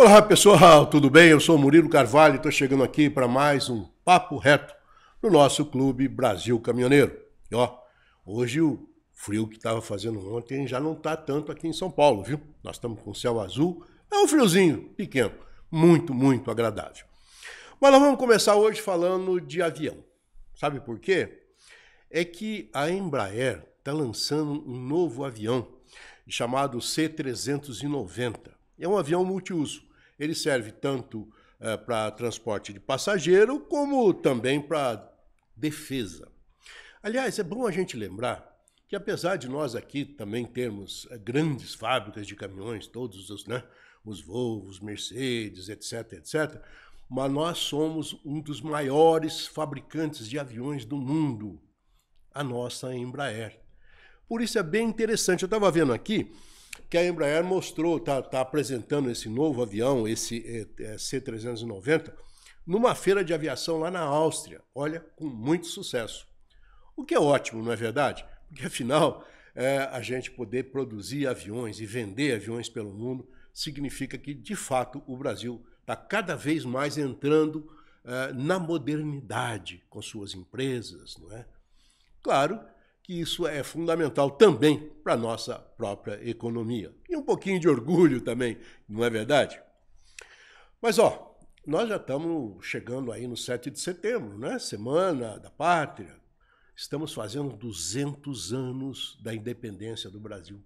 Olá pessoal, tudo bem? Eu sou Murilo Carvalho e estou chegando aqui para mais um Papo Reto no nosso Clube Brasil Caminhoneiro. E, ó, hoje o frio que estava fazendo ontem já não está tanto aqui em São Paulo, viu? Nós estamos com céu azul, é um friozinho pequeno, muito, muito agradável. Mas nós vamos começar hoje falando de avião. Sabe por quê? É que a Embraer está lançando um novo avião chamado C390. É um avião multiuso. Ele serve tanto uh, eh, para transporte de passageiro, como também para defesa. Aliás, é bom a gente lembrar que, apesar de nós aqui também termos uh, grandes fábricas de caminhões, todos os, né, os Volvos, Mercedes, etc., etc., mas nós somos um dos maiores fabricantes de aviões do mundo, a nossa Embraer. Por isso é bem interessante. Eu estava vendo aqui, que a Embraer mostrou, está tá apresentando esse novo avião, esse é, é, C390, numa feira de aviação lá na Áustria. Olha, com muito sucesso. O que é ótimo, não é verdade? Porque afinal, é, a gente poder produzir aviões e vender aviões pelo mundo significa que, de fato, o Brasil está cada vez mais entrando é, na modernidade com suas empresas, não é? Claro que isso é fundamental também para a nossa própria economia. E um pouquinho de orgulho também, não é verdade? Mas, ó, nós já estamos chegando aí no 7 de setembro, né? Semana da Pátria. Estamos fazendo 200 anos da independência do Brasil.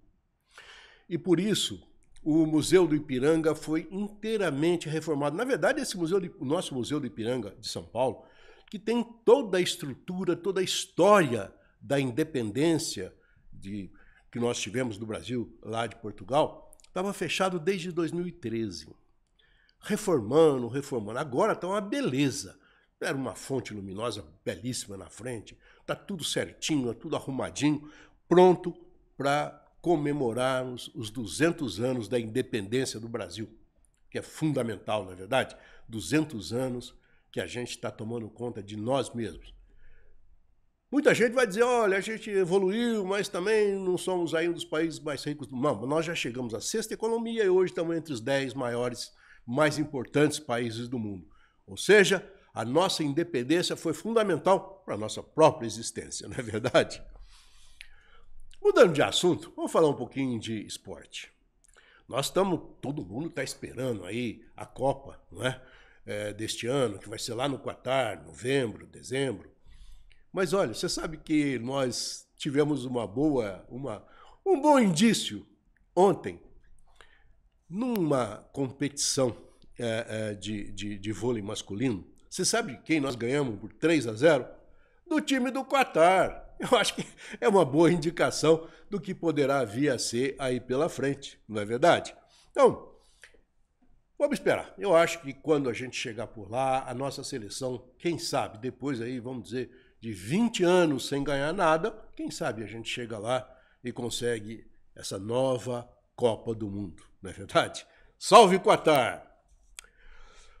E por isso, o Museu do Ipiranga foi inteiramente reformado. Na verdade, esse museu, o nosso Museu do Ipiranga de São Paulo, que tem toda a estrutura, toda a história da independência de que nós tivemos no Brasil, lá de Portugal, estava fechado desde 2013. Reformando, reformando. Agora está uma beleza. Era uma fonte luminosa belíssima na frente. Está tudo certinho, tudo arrumadinho, pronto para comemorarmos os 200 anos da independência do Brasil, que é fundamental, na é verdade. 200 anos que a gente está tomando conta de nós mesmos. Muita gente vai dizer, olha, a gente evoluiu, mas também não somos aí um dos países mais ricos do mundo. Nós já chegamos à sexta economia e hoje estamos entre os dez maiores, mais importantes países do mundo. Ou seja, a nossa independência foi fundamental para a nossa própria existência, não é verdade? Mudando de assunto, vamos falar um pouquinho de esporte. Nós estamos, todo mundo está esperando aí a Copa, não é? é? Deste ano, que vai ser lá no Qatar, novembro, dezembro. Mas olha, você sabe que nós tivemos uma boa, uma, um bom indício ontem numa competição é, é, de, de, de, vôlei masculino. Você sabe quem nós ganhamos por 3 a 0? Do time do Qatar. Eu acho que é uma boa indicação do que poderá vir a ser aí pela frente, não é verdade? Então, vamos esperar. Eu acho que quando a gente chegar por lá, a nossa seleção, quem sabe, depois aí, vamos dizer, de 20 anos sem ganhar nada, quem sabe a gente chega lá e consegue essa nova Copa do Mundo, não é verdade? Salve Qatar!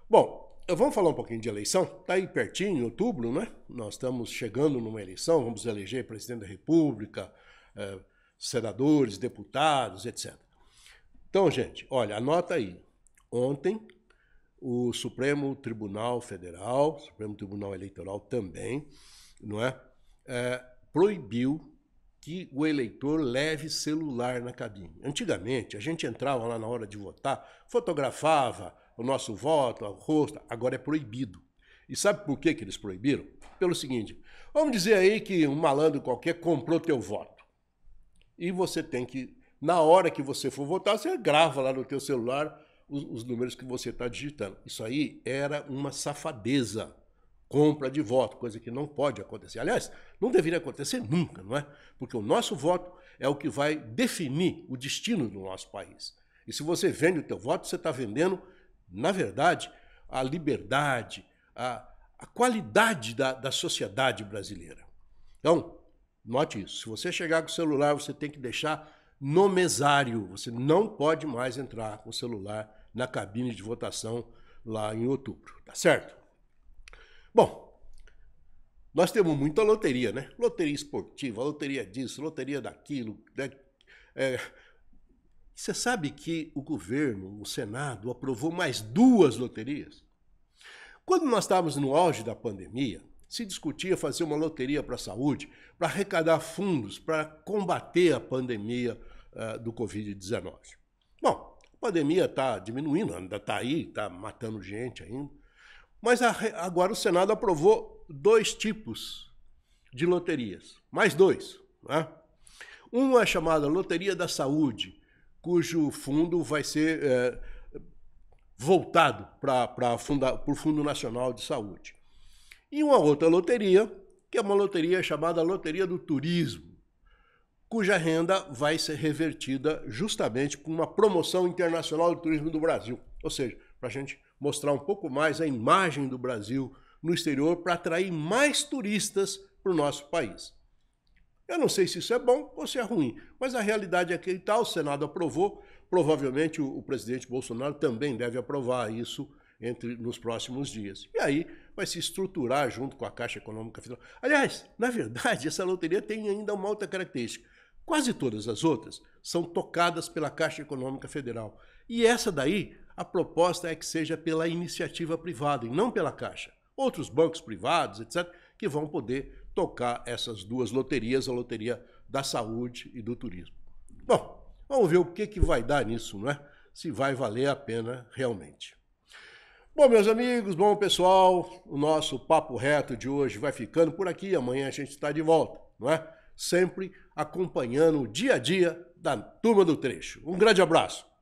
Bom, vamos falar um pouquinho de eleição? Está aí pertinho, em outubro, né? Nós estamos chegando numa eleição, vamos eleger presidente da República, eh, senadores, deputados, etc. Então, gente, olha, anota aí. Ontem, o Supremo Tribunal Federal, Supremo Tribunal Eleitoral também, não é? é proibiu que o eleitor leve celular na cabine. Antigamente, a gente entrava lá na hora de votar, fotografava o nosso voto, o rosto, agora é proibido. E sabe por que, que eles proibiram? Pelo seguinte, vamos dizer aí que um malandro qualquer comprou teu voto. E você tem que, na hora que você for votar, você grava lá no teu celular os, os números que você está digitando. Isso aí era uma safadeza compra de voto, coisa que não pode acontecer. Aliás, não deveria acontecer nunca, não é? Porque o nosso voto é o que vai definir o destino do nosso país. E se você vende o teu voto, você está vendendo, na verdade, a liberdade, a, a qualidade da, da sociedade brasileira. Então, note isso. Se você chegar com o celular, você tem que deixar no mesário. Você não pode mais entrar com o celular na cabine de votação lá em outubro, tá certo? Bom, nós temos muita loteria, né? Loteria esportiva, loteria disso, loteria daquilo. Né? É, você sabe que o governo, o Senado, aprovou mais duas loterias? Quando nós estávamos no auge da pandemia, se discutia fazer uma loteria para a saúde, para arrecadar fundos para combater a pandemia uh, do Covid-19. Bom, a pandemia está diminuindo, ainda está aí, está matando gente ainda. Mas a, agora o Senado aprovou dois tipos de loterias, mais dois. Né? Uma é chamada Loteria da Saúde, cujo fundo vai ser é, voltado para o Fundo Nacional de Saúde. E uma outra loteria, que é uma loteria chamada Loteria do Turismo, cuja renda vai ser revertida justamente com uma promoção internacional do turismo do Brasil. Ou seja, para a gente mostrar um pouco mais a imagem do Brasil no exterior para atrair mais turistas para o nosso país. Eu não sei se isso é bom ou se é ruim, mas a realidade é que tal, tá, o Senado aprovou, provavelmente o, o, presidente Bolsonaro também deve aprovar isso entre nos próximos dias. E aí vai se estruturar junto com a Caixa Econômica Federal. Aliás, na verdade, essa loteria tem ainda uma outra característica. Quase todas as outras são tocadas pela Caixa Econômica Federal. E essa daí a proposta é que seja pela iniciativa privada e não pela Caixa. Outros bancos privados, etc., que vão poder tocar essas duas loterias, a loteria da saúde e do turismo. Bom, vamos ver o que, que vai dar nisso, não é? Se vai valer a pena realmente. Bom, meus amigos, bom pessoal, o nosso papo reto de hoje vai ficando por aqui. Amanhã a gente está de volta, não é? Sempre acompanhando o dia a dia da turma do trecho. Um grande abraço.